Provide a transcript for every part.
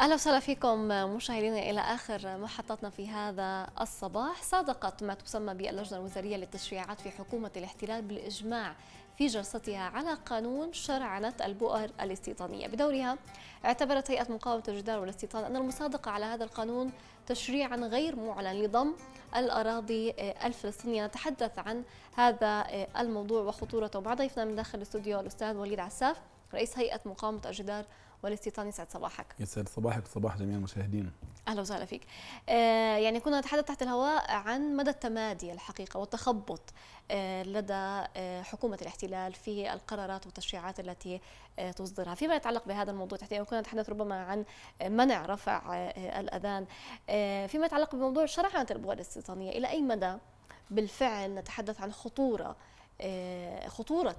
اهلا وسهلا فيكم مشاهدينا الى اخر محطتنا في هذا الصباح، صادقت ما تسمى باللجنه الوزاريه للتشريعات في حكومه الاحتلال بالاجماع في جلستها على قانون شرعنة البؤر الاستيطانية بدورها اعتبرت هيئة مقاومة الجدار والاستيطان أن المصادقة على هذا القانون تشريعا غير معلن لضم الأراضي الفلسطينية نتحدث عن هذا الموضوع وخطورته مع ضيفنا من داخل الاستوديو الأستاذ وليد عساف رئيس هيئة مقاومة الجدار والاستيطان يسعد صباحك يسعد صباحك وصباح جميع المشاهدين اهلا وسهلا فيك آه يعني كنا نتحدث تحت الهواء عن مدى التمادي الحقيقه والتخبط آه لدى آه حكومه الاحتلال في القرارات والتشريعات التي آه تصدرها فيما يتعلق بهذا الموضوع تحديدا كنا نتحدث ربما عن منع رفع آه الاذان آه فيما يتعلق بموضوع شرعنه البوابه الاستيطانيه الى اي مدى بالفعل نتحدث عن خطوره آه، خطورة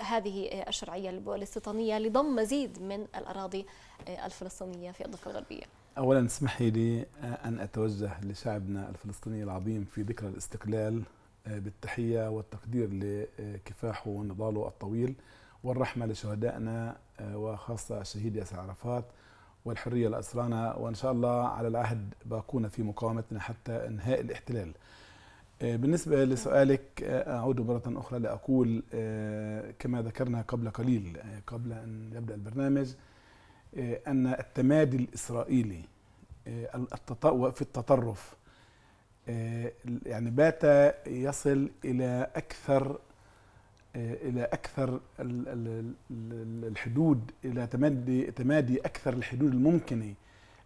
هذه الشرعية الاستيطانية لضم مزيد من الأراضي آه، الفلسطينية في الضفة الغربية أولا اسمحي لي آه، أن أتوجه لشعبنا الفلسطيني العظيم في ذكرى الاستقلال بالتحية والتقدير لكفاحه ونضاله الطويل والرحمة لشهدائنا وخاصة الشهيد ياسر عرفات والحرية لأسرانا وإن شاء الله على العهد باقونا في مقاومتنا حتى إنهاء الاحتلال آه، بالنسبة لسؤالك آه، أعود مرة أخرى لأقول آه، كما ذكرنا قبل قليل قبل أن يبدأ البرنامج أن التمادي الإسرائيلي في التطرف يعني بات يصل إلى أكثر إلى أكثر الحدود إلى تمادي تمادي أكثر الحدود الممكنة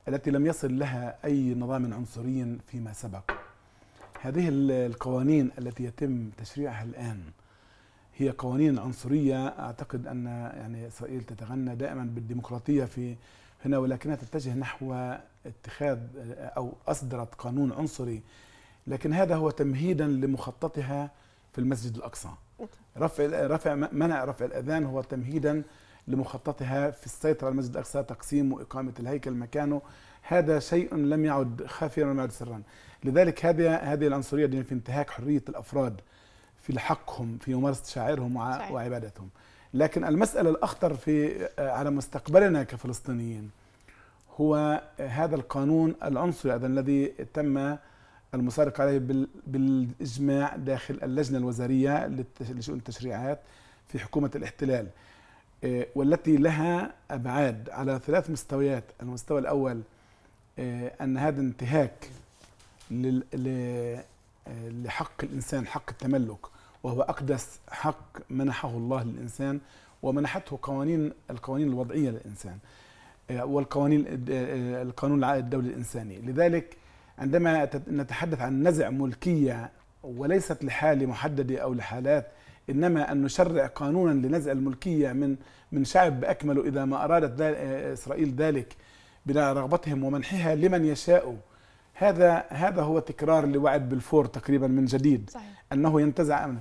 التي لم يصل لها أي نظام عنصري فيما سبق. هذه القوانين التي يتم تشريعها الآن هي قوانين عنصرية أعتقد أن يعني إسرائيل تتغنى دائما بالديمقراطية في هنا ولكنها تتجه نحو اتخاذ أو أصدرت قانون عنصري لكن هذا هو تمهيدا لمخططها في المسجد الأقصى رفع رفع منع رفع الأذان هو تمهيدا لمخططها في السيطرة على المسجد الأقصى تقسيم وإقامة الهيكل مكانه هذا شيء لم يعد خافيا ولم يعد سرا لذلك هذه هذه العنصريه دي في انتهاك حريه الافراد في حقهم في ممارسه شعائرهم وعبادتهم لكن المساله الاخطر في آه، على مستقبلنا كفلسطينيين هو هذا القانون العنصري هذا الذي تم المسارق عليه بالاجماع داخل اللجنه الوزاريه لشؤون التشريعات في حكومه الاحتلال آه، والتي لها ابعاد على ثلاث مستويات المستوى الاول آه، ان هذا انتهاك آه، لحق الانسان حق التملك وهو اقدس حق منحه الله للانسان ومنحته قوانين القوانين الوضعيه للانسان آه، والقوانين القانون الدولي الانساني لذلك عندما نتحدث عن نزع ملكيه وليست لحاله محدده او لحالات انما ان نشرع قانونا لنزع الملكيه من من شعب باكمله اذا ما ارادت اسرائيل ذلك بناء رغبتهم ومنحها لمن يشاء هذا هذا هو تكرار لوعد بالفور تقريبا من جديد صحيح. انه ينتزع امنه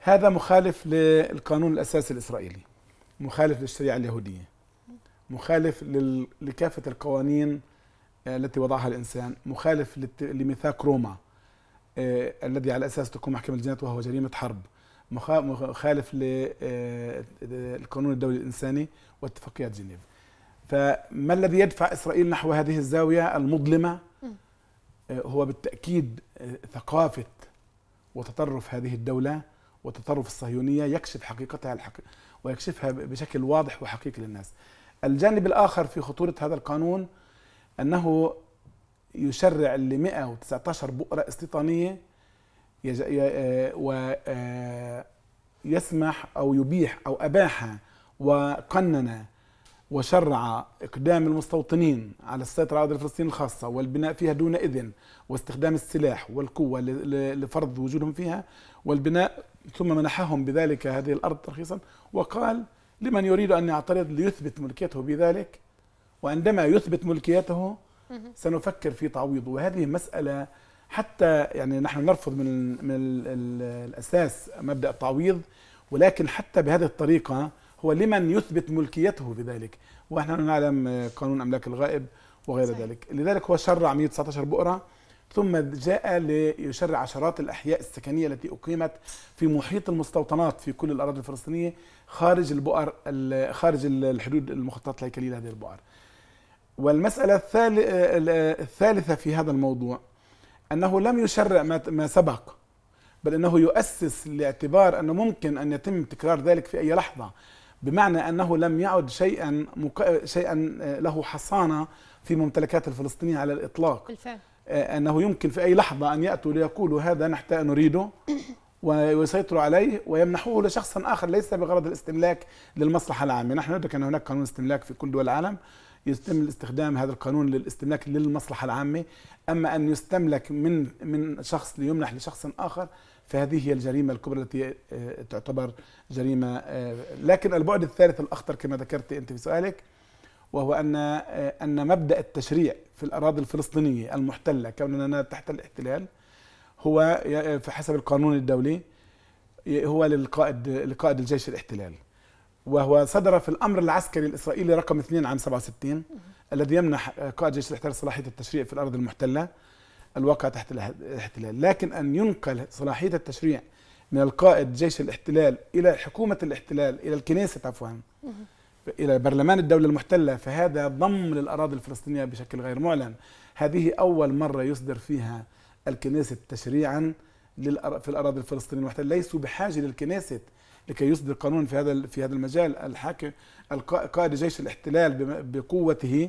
هذا مخالف للقانون الاساسي الاسرائيلي مخالف للشريعه اليهوديه مخالف لل... لكافه القوانين آه، التي وضعها الانسان مخالف لت... لميثاق روما آه... الذي على اساس تقوم محكمه الجنات وهو جريمه حرب مخالف للقانون آه، آه، الدولي الانساني واتفاقيات جنيف فما الذي يدفع إسرائيل نحو هذه الزاوية المظلمة آه، هو بالتأكيد آه، ثقافة وتطرف هذه الدولة وتطرف الصهيونية يكشف حقيقتها الحقيقة ويكشفها بشكل واضح وحقيقي للناس الجانب الآخر في خطورة هذا القانون أنه يشرع ل 119 بؤرة استيطانية آه، ويسمح أو يبيح أو أباح وقنن وشرع إقدام المستوطنين على السيطرة على أرض فلسطين الخاصة والبناء فيها دون إذن واستخدام السلاح والقوة لفرض وجودهم فيها والبناء ثم منحهم بذلك هذه الأرض ترخيصا وقال لمن يريد أن يعترض ليثبت ملكيته بذلك وعندما يثبت ملكيته سنفكر في تعويضه وهذه مسألة حتى يعني نحن نرفض من, من الأساس مبدأ التعويض ولكن حتى بهذه الطريقة ولمن يثبت ملكيته بذلك ونحن نعلم قانون املاك الغائب وغير صحيح. ذلك لذلك هو شرع 119 بؤره ثم جاء ليشرع عشرات الاحياء السكنيه التي اقيمت في محيط المستوطنات في كل الاراضي الفلسطينيه خارج البؤر خارج الحدود المخططات الهيكليه لهذه البؤر. والمساله الثالثه في هذا الموضوع انه لم يشرع ما سبق بل انه يؤسس لاعتبار انه ممكن ان يتم تكرار ذلك في اي لحظه بمعنى انه لم يعد شيئا مك... شيئا آه، له حصانه في ممتلكات الفلسطينيين على الاطلاق بالفعل آه، انه يمكن في اي لحظه ان ياتوا ليقولوا هذا نحتاج نريده ويسيطروا عليه ويمنحوه لشخص اخر ليس بغرض الاستملاك للمصلحه العامه، نحن ندرك ان هناك قانون استملاك في كل دول العالم يتم استخدام هذا القانون للاستملاك للمصلحة العامة أما أن يستملك من من شخص ليمنح لشخص آخر فهذه هي الجريمة الكبرى التي آه، تعتبر جريمة آه، لكن البعد الثالث الأخطر كما ذكرت أنت في سؤالك وهو أن آه، أن مبدأ التشريع في الأراضي الفلسطينية المحتلة كوننا تحت الاحتلال هو في حسب القانون الدولي هو للقائد لقائد الجيش الاحتلال وهو صدر في الامر العسكري الاسرائيلي رقم 2 عام 67 الذي يمنح قائد جيش الاحتلال صلاحيه التشريع في الارض المحتله الواقع تحت الاحتلال، لكن ان ينقل صلاحيه التشريع من القائد جيش الاحتلال الى حكومه الاحتلال الى الكنيسه عفوا الى برلمان الدوله المحتله فهذا ضم للاراضي الفلسطينيه بشكل غير معلن، هذه اول مره يصدر فيها الكنيسه تشريعا في الاراضي الفلسطينيه المحتله، ليسوا بحاجه للكنيسه لكي يصدر قانون في هذا في هذا المجال الحاكم قائد جيش الاحتلال بقوته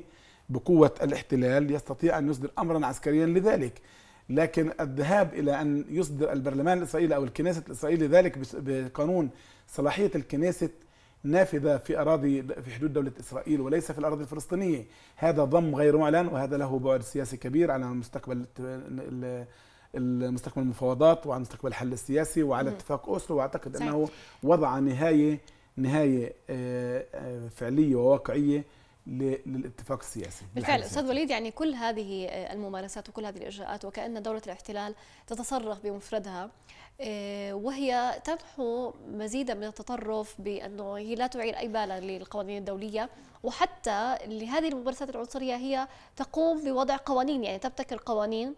بقوة الاحتلال يستطيع أن يصدر أمرا عسكريا لذلك لكن الذهاب إلى أن يصدر البرلمان الإسرائيلي أو الكنيسة الإسرائيلي ذلك بقانون صلاحية الكنيسة نافذة في أراضي في حدود دولة إسرائيل وليس في الأراضي الفلسطينية هذا ضم غير معلن وهذا له بعد سياسي كبير على مستقبل مستقبل المفاوضات وعن مستقبل الحل السياسي وعلى اتفاق اوسلو واعتقد صحيح. انه وضع نهايه نهايه آه، آه، فعليه وواقعيه للاتفاق السياسي بالفعل استاذ وليد يعني كل هذه آه، الممارسات وكل هذه الاجراءات وكان دوله الاحتلال تتصرف بمفردها وهي تمحو مزيدا من التطرف بانه هي لا تعير اي بالا للقوانين الدوليه وحتى لهذه الممارسات العنصريه هي تقوم بوضع قوانين يعني تبتكر قوانين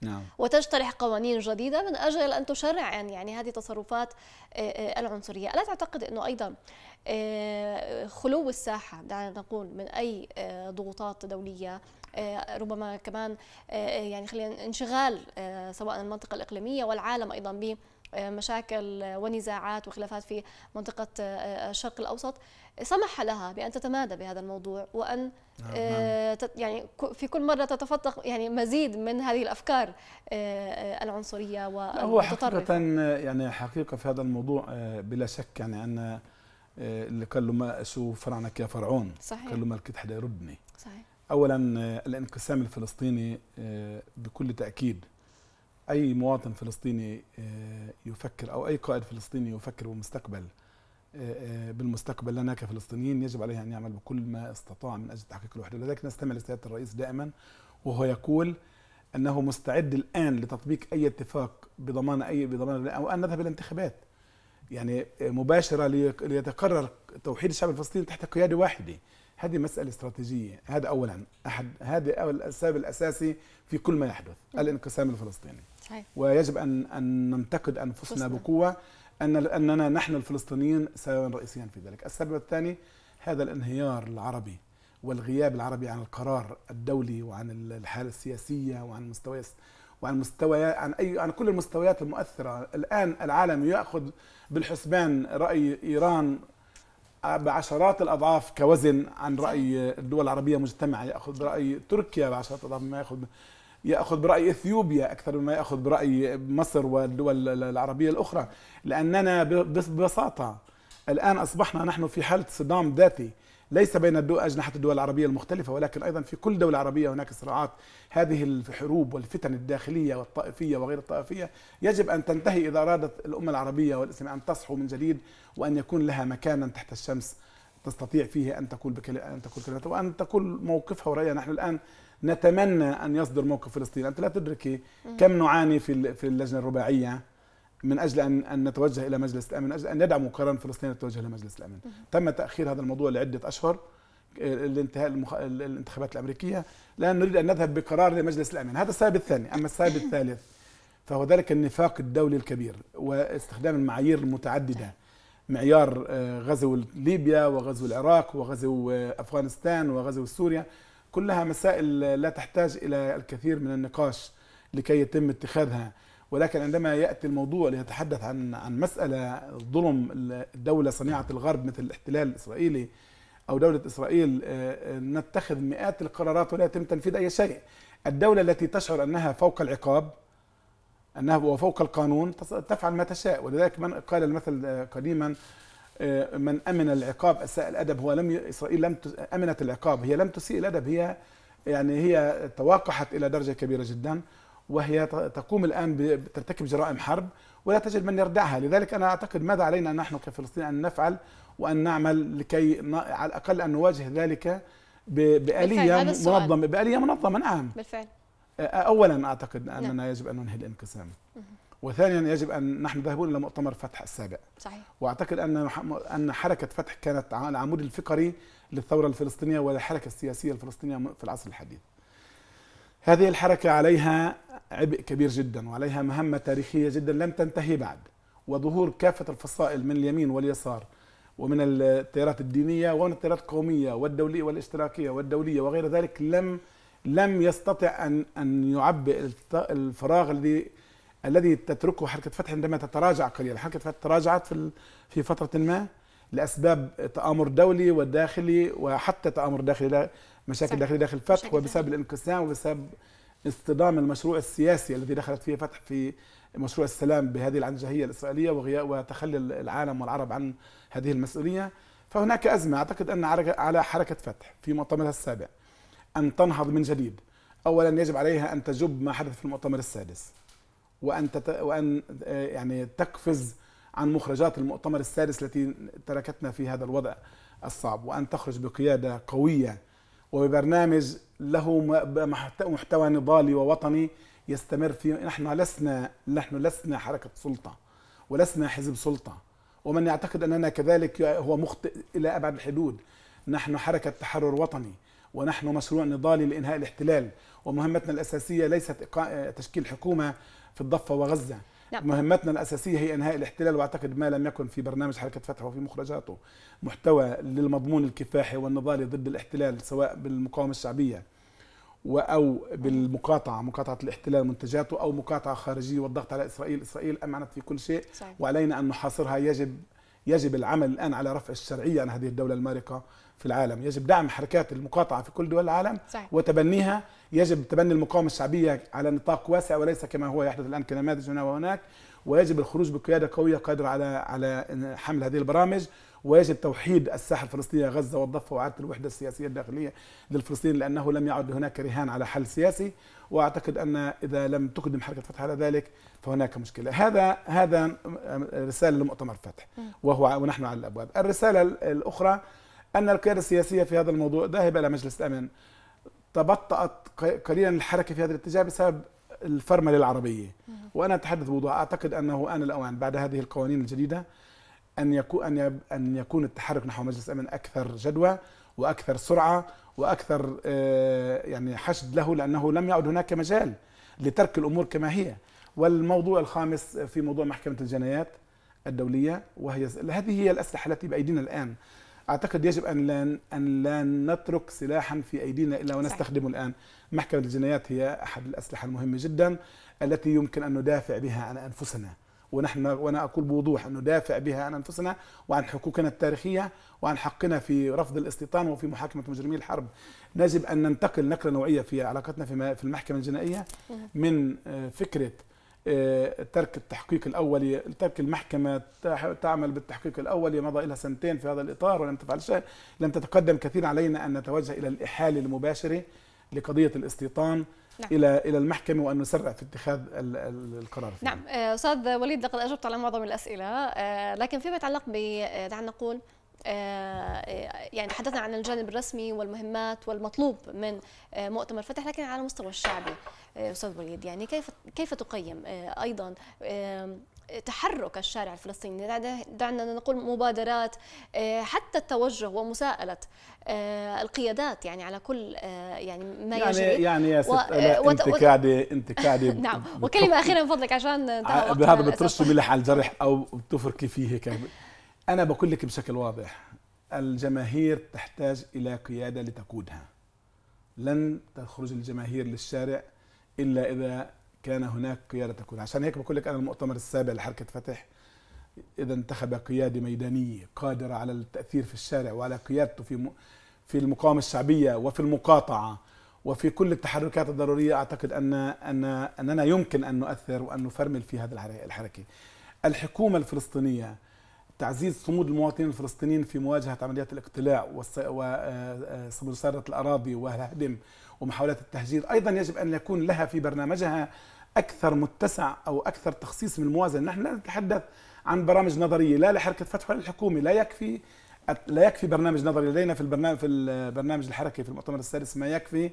نعم. وتجترح قوانين جديدة من أجل أن تشرع يعني هذه التصرفات آه، آه، العنصرية ألا تعتقد أنه أيضا آه، خلو الساحة دعنا نقول من أي ضغوطات دولية ربما كمان يعني خلينا انشغال سواء المنطقة الإقليمية والعالم أيضا بمشاكل ونزاعات وخلافات في منطقة الشرق الأوسط سمح لها بأن تتمادى بهذا الموضوع وأن آه، آه، نعم. يعني في كل مرة تتفتق يعني مزيد من هذه الأفكار آه، العنصرية هو حقيقة يعني حقيقة في هذا الموضوع بلا شك يعني أن اللي قال له ما أسو فرعنك يا فرعون صحيح. قال له ملكت حدا يردني صحيح. أولا الانقسام الفلسطيني بكل تأكيد أي مواطن فلسطيني يفكر أو أي قائد فلسطيني يفكر بمستقبل بالمستقبل لنا كفلسطينيين يجب عليه ان يعمل بكل ما استطاع من اجل تحقيق الوحده، لذلك نستمع لسياده الرئيس دائما وهو يقول انه مستعد الان لتطبيق اي اتفاق بضمان اي بضمان او ان نذهب الى الانتخابات يعني مباشره ليتقرر توحيد الشعب الفلسطيني تحت قياده واحده. هذه مسألة استراتيجية هذا أولا أحد هذه أول السبب الأساسي في كل ما يحدث الانقسام الفلسطيني صحيح. ويجب أن أن ننتقد أنفسنا بقوة ان اننا نحن الفلسطينيين سببا رئيسيا في ذلك. السبب الثاني هذا الانهيار العربي والغياب العربي عن القرار الدولي وعن الحاله السياسيه وعن مستوى وعن مستوى عن اي عن كل المستويات المؤثره، الان العالم ياخذ بالحسبان راي ايران بعشرات الاضعاف كوزن عن راي الدول العربيه مجتمعه ياخذ راي تركيا بعشرات الاضعاف ما ياخذ ياخذ براي اثيوبيا اكثر مما ياخذ براي مصر والدول العربيه الاخرى لاننا ببساطه الان اصبحنا نحن في حاله صدام ذاتي ليس بين الدول اجنحه الدول العربيه المختلفه ولكن ايضا في كل دوله عربيه هناك صراعات هذه الحروب والفتن الداخليه والطائفيه وغير الطائفيه يجب ان تنتهي اذا ارادت الامه العربيه والاسلام ان تصحو من جديد وان يكون لها مكانا تحت الشمس تستطيع فيه ان تقول ان تقول كلمتها وان تقول موقفها ورايها نحن الان نتمنى ان يصدر موقف فلسطين انت لا تدركي كم نعاني في في اللجنه الرباعيه من اجل ان ان نتوجه الى مجلس الامن من اجل ان يدعموا قرار فلسطين التوجه الى مجلس الامن تم تاخير هذا الموضوع لعده اشهر لانتهاء المخ... الانتخابات الامريكيه لان نريد ان نذهب بقرار لمجلس الامن هذا السبب الثاني اما السبب الثالث فهو ذلك النفاق الدولي الكبير واستخدام المعايير المتعدده معيار آه، غزو ليبيا وغزو العراق وغزو آه، افغانستان وغزو سوريا كلها مسائل لا تحتاج الى الكثير من النقاش لكي يتم اتخاذها ولكن عندما ياتي الموضوع ليتحدث عن عن مساله ظلم الدوله صنيعه الغرب مثل الاحتلال الاسرائيلي او دوله اسرائيل آه، آه، نتخذ مئات القرارات ولا يتم تنفيذ اي شيء. الدوله التي تشعر انها فوق العقاب انها وفوق القانون تفعل ما تشاء ولذلك من قال المثل آه، قديما آه، من امن العقاب اساء الادب هو لم اسرائيل لم امنت العقاب هي لم تسيء الادب هي يعني هي تواقحت الى درجه كبيره جدا وهي تقوم الان بترتكب جرائم حرب ولا تجد من يردعها لذلك انا اعتقد ماذا علينا نحن كفلسطين ان نفعل وان نعمل لكي على الاقل ان نواجه ذلك بآلية منظمة بآلية منظمة نعم بالفعل أولا أعتقد نعم. أننا نعم. يجب أن ننهي الانقسام وثانيا يجب ان نحن ذاهبون الى مؤتمر فتح السابع صحيح واعتقد ان ان حركه فتح كانت العمود الفقري للثوره الفلسطينيه والحركه السياسيه الفلسطينيه في العصر الحديث هذه الحركه عليها عبء كبير جدا وعليها مهمه تاريخيه جدا لم تنتهي بعد وظهور كافه الفصائل من اليمين واليسار ومن التيارات الدينيه ومن التيارات القوميه والدوليه والاشتراكيه والدوليه وغير ذلك لم لم يستطع ان ان يعبئ الفراغ الذي الذي تتركه حركه فتح عندما تتراجع قليلا حركه فتح تراجعت في في فتره ما لاسباب تامر دولي وداخلي وحتى تامر داخلي مشاكل داخليه داخل فتح وبسبب الانقسام وبسبب اصطدام المشروع السياسي الذي دخلت فيه فتح في مشروع السلام بهذه العنجهيه الاسرائيليه وتخلي العالم والعرب عن هذه المسؤوليه فهناك ازمه اعتقد ان على حركه فتح في مؤتمرها السابع ان تنهض من جديد اولا يجب عليها ان تجب ما حدث في المؤتمر السادس وان تت... وان آه، يعني تقفز عن مخرجات المؤتمر السادس التي تركتنا في هذا الوضع الصعب وان تخرج بقياده قويه وببرنامج له محتوى نضالي ووطني يستمر فيه نحن لسنا نحن لسنا حركه سلطه ولسنا حزب سلطه ومن يعتقد اننا كذلك هو مخطئ الى ابعد الحدود نحن حركه تحرر وطني ونحن مشروع نضالي لانهاء الاحتلال ومهمتنا الاساسيه ليست آه، تشكيل حكومه في الضفه وغزه نعم. مهمتنا الأساسية هي إنهاء الاحتلال وأعتقد ما لم يكن في برنامج حركة فتح وفي مخرجاته محتوى للمضمون الكفاحي والنضالي ضد الاحتلال سواء بالمقاومة الشعبية أو بالمقاطعة مقاطعة الاحتلال منتجاته أو مقاطعة خارجية والضغط على إسرائيل إسرائيل أمعنت في كل شيء صحيح. وعلينا أن نحاصرها يجب يجب العمل الآن على رفع الشرعية عن هذه الدولة المارقة في العالم يجب دعم حركات المقاطعة في كل دول العالم صحيح. وتبنيها يجب تبني المقاومة الشعبية على نطاق واسع وليس كما هو يحدث الآن كنماذج هنا وهناك ويجب الخروج بقيادة قوية قادرة على على حمل هذه البرامج ويجب توحيد الساحه الفلسطينيه غزه والضفه واعاده الوحده السياسيه الداخليه للفلسطينيين لانه لم يعد هناك رهان على حل سياسي واعتقد ان اذا لم تقدم حركه فتح على ذلك فهناك مشكله هذا هذا رساله لمؤتمر فتح وهو ونحن على الابواب الرساله الاخرى ان القياده السياسيه في هذا الموضوع ذاهبه الى مجلس الامن تبطأت قليلا الحركه في هذا الاتجاه بسبب الفرمله العربيه وانا اتحدث بوضوح اعتقد انه ان الاوان بعد هذه القوانين الجديده ان يكون ان ان يكون التحرك نحو مجلس الامن اكثر جدوى واكثر سرعه واكثر آه، يعني حشد له لانه لم يعد هناك مجال لترك الامور كما هي والموضوع الخامس في موضوع محكمه الجنايات الدوليه وهي هذه هي الاسلحه التي بايدينا الان اعتقد يجب ان لا ان لا نترك سلاحا في ايدينا الا ونستخدمه الان محكمه الجنايات هي احد الاسلحه المهمه جدا التي يمكن ان ندافع بها عن انفسنا ونحن وانا اقول بوضوح انه ندافع بها عن انفسنا وعن حقوقنا التاريخيه وعن حقنا في رفض الاستيطان وفي محاكمه مجرمي الحرب. يجب ان ننتقل نقله نوعيه في علاقتنا في المحكمه الجنائيه من آه، فكره آه، ترك التحقيق الاولي، ترك المحكمه تعمل بالتحقيق الاولي مضى لها سنتين في هذا الاطار ولم تفعل شيء، لم تتقدم كثير علينا ان نتوجه الى الاحاله المباشره لقضيه الاستيطان نعم. الى الى المحكمه وان نسرع في اتخاذ القرار فيه. نعم آه، استاذ وليد لقد اجبت على معظم الاسئله آه، لكن فيما يتعلق ب آه، دعنا نقول يعني تحدثنا عن الجانب الرسمي والمهمات والمطلوب من مؤتمر فتح لكن على المستوى الشعبي استاذ وليد يعني كيف كيف تقيم ايضا تحرك الشارع الفلسطيني دعنا نقول مبادرات آه، حتى التوجه ومساءلة آه، القيادات يعني على كل آه، يعني ما يعني يجري يعني يا ست و... قاعدة انتكادي انتكادي نعم وكلمة أخيرة من فضلك عشان بهذا هذا بترش ملح على الجرح أو بتفركي فيه هيك أنا بقول لك بشكل واضح الجماهير تحتاج إلى قيادة لتقودها لن تخرج الجماهير للشارع إلا إذا كان هناك قيادة تكون عشان هيك بقول لك أنا المؤتمر السابع لحركة فتح إذا انتخب قيادة ميدانية قادرة على التأثير في الشارع وعلى قيادته في في المقاومة الشعبية وفي المقاطعة وفي كل التحركات الضرورية أعتقد أن أن أننا يمكن أن نؤثر وأن نفرمل في هذا الحركة. الحكومة الفلسطينية تعزيز صمود المواطنين الفلسطينيين في مواجهة عمليات الاقتلاع ومصادرة آه، الأراضي وهدم ومحاولات التهجير أيضا يجب أن يكون لها في برنامجها اكثر متسع او اكثر تخصيص من الموازنه، نحن لا نتحدث عن برامج نظريه لا لحركه فتح ولا للحكومه، لا يكفي لا يكفي برنامج نظري لدينا في البرنامج في البرنامج الحركي في المؤتمر السادس ما يكفي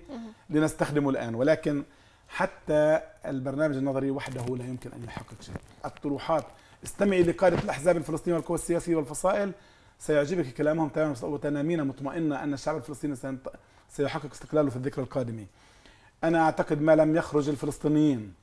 لنستخدمه الان ولكن حتى البرنامج النظري وحده لا يمكن ان يحقق شيء. الطروحات استمعي لقاده الاحزاب الفلسطينيه والقوى السياسيه والفصائل سيعجبك كلامهم تماما وتنامينا مطمئنه ان الشعب الفلسطيني سيحقق استقلاله في الذكرى القادمه. انا اعتقد ما لم يخرج الفلسطينيين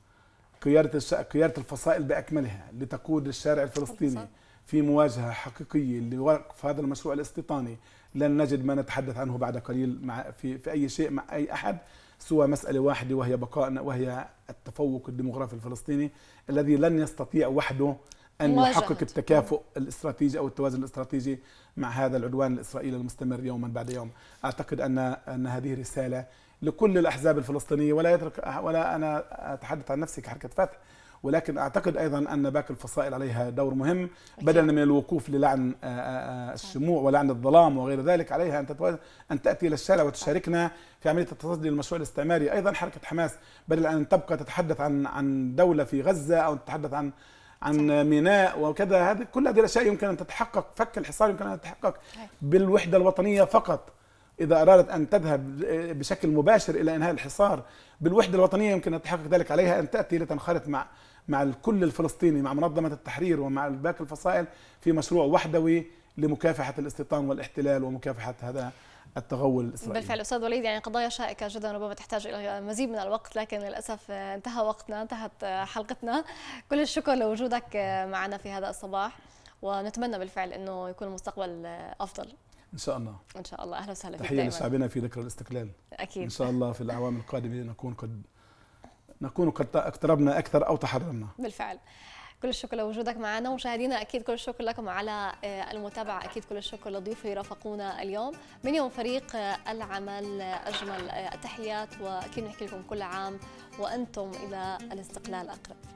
قيادة قيادة الفصائل بأكملها لتقود الشارع الفلسطيني في مواجهة حقيقية لوقف هذا المشروع الاستيطاني لن نجد ما نتحدث عنه بعد قليل مع في, في أي شيء مع أي أحد سوى مسألة واحدة وهي بقائنا وهي التفوق الديمغرافي الفلسطيني الذي لن يستطيع وحده أن يحقق التكافؤ الاستراتيجي أو التوازن الاستراتيجي مع هذا العدوان الإسرائيلي المستمر يوما بعد يوم أعتقد أن أن هذه رسالة لكل الاحزاب الفلسطينيه ولا يترك ولا انا اتحدث عن نفسي كحركه فتح ولكن اعتقد ايضا ان باك الفصائل عليها دور مهم بدلا من الوقوف للعن آه، آه، آه، الشموع ولعن الظلام وغير ذلك عليها ان ان تاتي الى الشارع وتشاركنا في عمليه التصدي للمشروع الاستعماري ايضا حركه حماس بدل ان تبقى تتحدث عن عن دوله في غزه او تتحدث عن عن ميناء وكذا هذه كل هذه الاشياء يمكن ان تتحقق فك الحصار يمكن ان تتحقق بالوحده الوطنيه فقط إذا أرادت أن تذهب بشكل مباشر إلى إنهاء الحصار بالوحدة الوطنية يمكن أن تحقق ذلك عليها أن تأتي لتنخرط مع مع الكل الفلسطيني مع منظمة التحرير ومع باقي الفصائل في مشروع وحدوي لمكافحة الاستيطان والاحتلال ومكافحة هذا التغول الاسرائيلي بالفعل استاذ وليد يعني قضايا شائكه جدا ربما تحتاج الى مزيد من الوقت لكن للاسف انتهى وقتنا انتهت حلقتنا كل الشكر لوجودك معنا في هذا الصباح ونتمنى بالفعل انه يكون المستقبل افضل ان شاء الله ان شاء الله اهلا وسهلا فيك تحيه لشعبنا في ذكرى الاستقلال اكيد ان شاء الله في الاعوام القادمه نكون قد نكون قد اقتربنا اكثر او تحررنا بالفعل كل الشكر لوجودك معنا ومشاهدينا اكيد كل الشكر لكم على آه، المتابعه اكيد كل الشكر لضيوفي رافقونا اليوم من يوم فريق آه، العمل آه، اجمل التحيات واكيد نحكي لكم كل عام وانتم الى الاستقلال اقرب